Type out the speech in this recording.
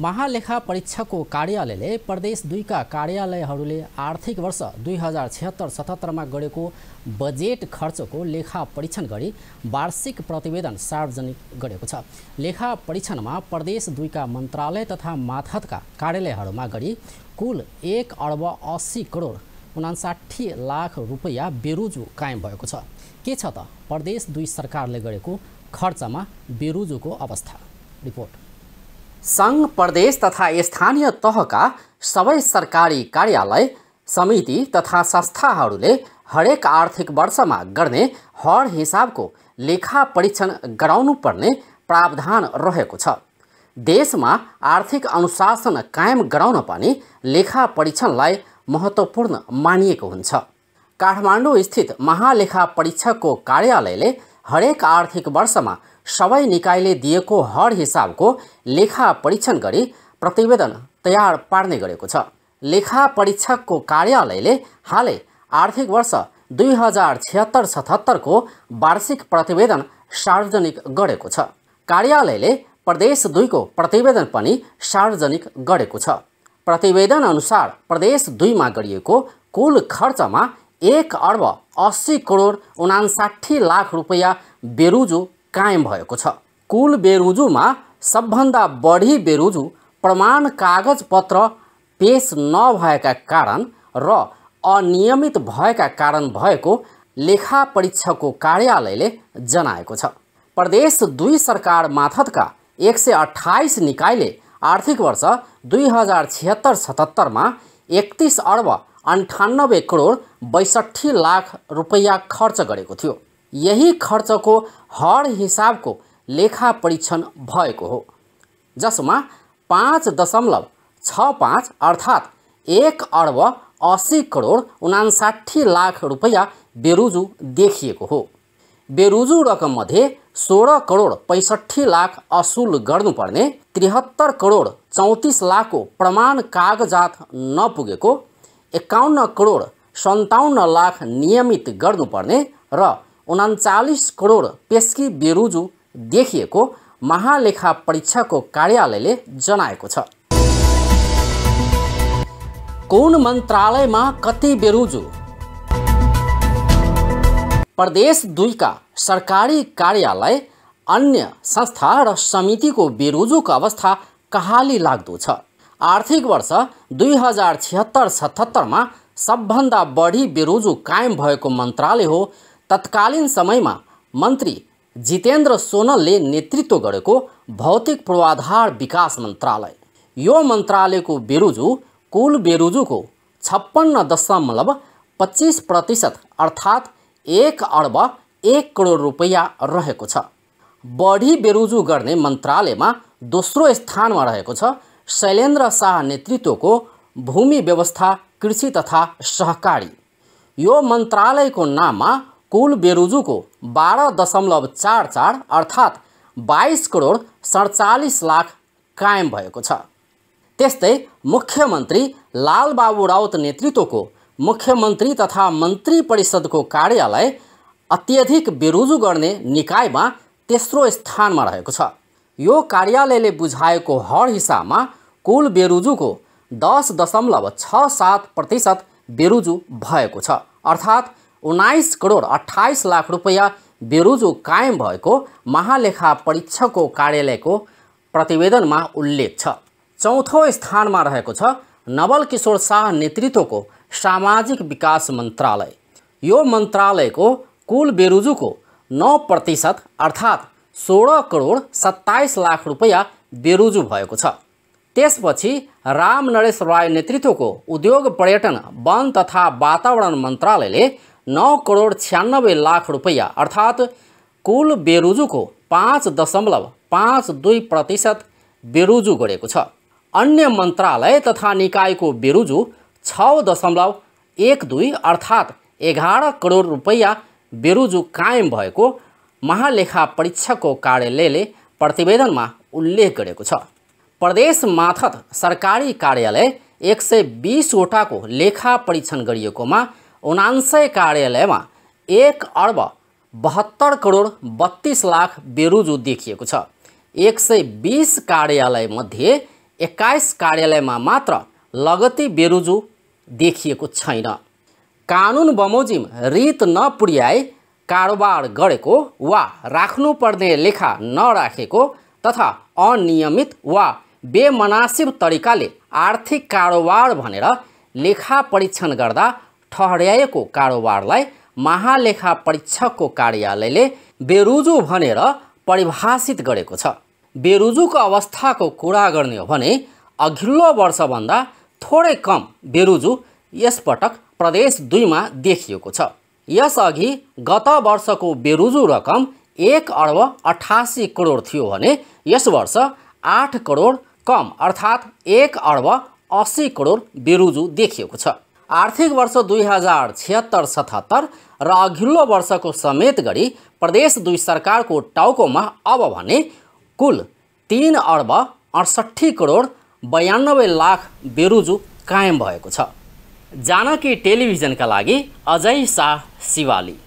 महालेखा परीक्षकको कार्यालयले प्रदेश दुईका कार्यालयहरूले आर्थिक वर्ष दुई हजार छिहत्तर सतहत्तरमा गरेको बजेट खर्चको लेखा परीक्षण गरी वार्षिक प्रतिवेदन सार्वजनिक गरेको छ लेखा परीक्षणमा प्रदेश दुईका मन्त्रालय तथा माथतका कार्यालयहरूमा गरी कुल एक अर्ब अस्सी करोड उनासाठी लाख रुपियाँ बेरुजु कायम भएको छ के छ त प्रदेश दुई सरकारले गरेको खर्चमा बेरुजुको अवस्था रिपोर्ट सङ्घ प्रदेश तथा स्थानीय तहका सबै सरकारी कार्यालय समिति तथा संस्थाहरूले हरेक आर्थिक वर्षमा गर्ने हर हिसाबको लेखा परीक्षण गराउनुपर्ने प्रावधान रहेको छ देशमा आर्थिक अनुशासन कायम गराउन पनि लेखा परीक्षणलाई महत्त्वपूर्ण मानिएको हुन्छ काठमाडौँ स्थित महालेखा परीक्षकको कार्यालयले हरेक आर्थिक वर्षमा सबै निकायले दिएको हर हिसाबको लेखा परीक्षण गरी प्रतिवेदन तयार पार्ने गरेको छ लेखा परीक्षकको कार्यालयले हालै आर्थिक वर्ष दुई हजार छिहत्तर सतहत्तरको वार्षिक प्रतिवेदन सार्वजनिक गरेको छ कार्यालयले प्रदेश दुईको प्रतिवेदन पनि सार्वजनिक गरेको छ प्रतिवेदन अनुसार प्रदेश दुईमा गरिएको कुल खर्चमा एक अर्ब अस्सी करोड उनासाठी लाख रुपियाँ बेरुजु कायम भएको छ कुल बेरुजुमा सबभन्दा बढी बेरुजु प्रमाण कागजपत्र पेस नभएका कारण र अनियमित भएका कारण भएको लेखा परीक्षकको कार्यालयले जनाएको छ प्रदेश दुई सरकार माथतका एक सय अठाइस निकायले आर्थिक वर्ष दुई हजार छिहत्तर सतहत्तरमा एकतिस अर्ब अन्ठानब्बे करोड बैसठी लाख रुपैयाँ खर्च गरेको थियो यही खर्चको हर हिसाबको लेखा परीक्षण भएको हो जसमा पाँच दशमलव छ पाँच अर्थात् एक अर्ब असी करोड उनासाठी लाख रुपैयाँ बेरुजु देखिएको हो बेरुजु रकममध्ये सोह्र करोड पैँसठी लाख असुल गर्नुपर्ने त्रिहत्तर करोड चौतिस लाखको प्रमाण कागजात नपुगेको एकाउन्न करोड सन्ताउन्न लाख नियमित गर्नुपर्ने र उनाचालिस करोड पेस्की बेरुजु देखिएको महालेखा परीक्षाको कार्यालयले जनाएको छ कुन मन्त्रालयमा कति बेरुजु प्रदेश दुईका सरकारी कार्यालय अन्य संस्था र समितिको बेरुजुको अवस्था कहाली लाग्दो छ आर्थिक वर्ष दुई हजार छिहत्तर सतहत्तरमा सबभन्दा बढी बेरोजु कायम भएको मन्त्रालय हो तत्कालीन समयमा मन्त्री जितेन्द्र सोनलले नेतृत्व गरेको भौतिक पूर्वाधार विकास मन्त्रालय यो मन्त्रालयको बेरोजु कुल बेरोजुको छप्पन्न दशमलव पच्चिस प्रतिशत अर्थात् एक अर्ब एक करोड रुपियाँ रहेको छ बढी बेरोजु गर्ने मन्त्रालयमा दोस्रो स्थानमा रहेको छ शैलेन्द्र शाह नेतृत्वको भूमि व्यवस्था कृषि तथा सहकारी यो मन्त्रालयको नाममा कुल बेरुजुको बाह्र दशमलव चार चार अर्थात् बाइस करोड सडचालिस लाख कायम भएको छ त्यस्तै मुख्यमन्त्री लालबाबु राउत नेतृत्वको मुख्यमन्त्री तथा मन्त्री परिषदको कार्यालय अत्यधिक बेरुजु गर्ने निकायमा तेस्रो स्थानमा रहेको छ यो कार्यालयले बुझाएको हर हिसाबमा कुल बेरुजुको दस दशमलव छ सात प्रतिशत बेरुजु भएको छ अर्थात् उन्नाइस करोड अठाइस लाख रुपियाँ बेरुजु कायम भएको महालेखा परीक्षकको कार्यालयको प्रतिवेदनमा उल्लेख छ चौथो स्थानमा रहेको छ नवल किशोर शाह नेतृत्वको सामाजिक विकास मन्त्रालय यो मन्त्रालयको कुल बेरुजुको नौ प्रतिशत अर्थात् सोह्र करोड सत्ताइस लाख रुपियाँ बेरुजु भएको छ त्यसपछि राम नरेश राय नेतृत्वको उद्योग पर्यटन वन तथा वातावरण मन्त्रालयले नौ करोड छ्यानब्बे लाख रुपैयाँ अर्थात् कुल बेरुजुको पाँच दशमलव पाँच दुई प्रतिशत बेरुजु गरेको छ अन्य मन्त्रालय तथा निकायको बेरुजु छ दशमलव एक दुई अर्थात् एघार करोड रुपैयाँ बेरुजु कायम भएको महालेखा परीक्षकको कार्यालयले प्रतिवेदनमा उल्लेख गरेको छ प्रदेश माथत सरकारी कार्यालय एक सय बिसवटाको लेखा परीक्षण गरिएकोमा उनान्सय कार्यालयमा एक अर्ब बहत्तर करोड बत्तिस लाख बेरुजु देखिएको छ एक सय बिस कार्यालयमध्ये एक्काइस कार्यालयमा मात्र लगती बेरुजु देखिएको छैन कानुन बमोजिम रित नपुर्याई कारोबार गरेको वा राख्नुपर्ने लेखा नराखेको तथा अनियमित वा बेमनासिब तरिकाले आर्थिक कारोबार भनेर लेखा परीक्षण गर्दा ठहर्याएको कारोबारलाई महालेखा परीक्षकको कार्यालयले बेरुजु भनेर परिभाषित गरेको छ बेरुजुको अवस्थाको कुरा गर्ने हो भने अघिल्लो वर्षभन्दा थोरै कम बेरुजु यसपटक प्रदेश दुईमा देखिएको छ यसअघि गत वर्षको बेरुजु रकम एक अर्ब अठासी करोड थियो भने यस वर्ष आठ करोड कम अर्थात् एक अर्ब असी करोड बेरुजु देखिएको छ आर्थिक वर्ष दुई हजार छिहत्तर सतहत्तर र अघिल्लो वर्षको समेत गरी प्रदेश दुई सरकारको टाउकोमा अब भने कुल तिन अर्ब अडसट्ठी करोड बयानब्बे लाख बेरुजु कायम भएको छ जानकी टेलिभिजनका लागि अजय शाह शिवाली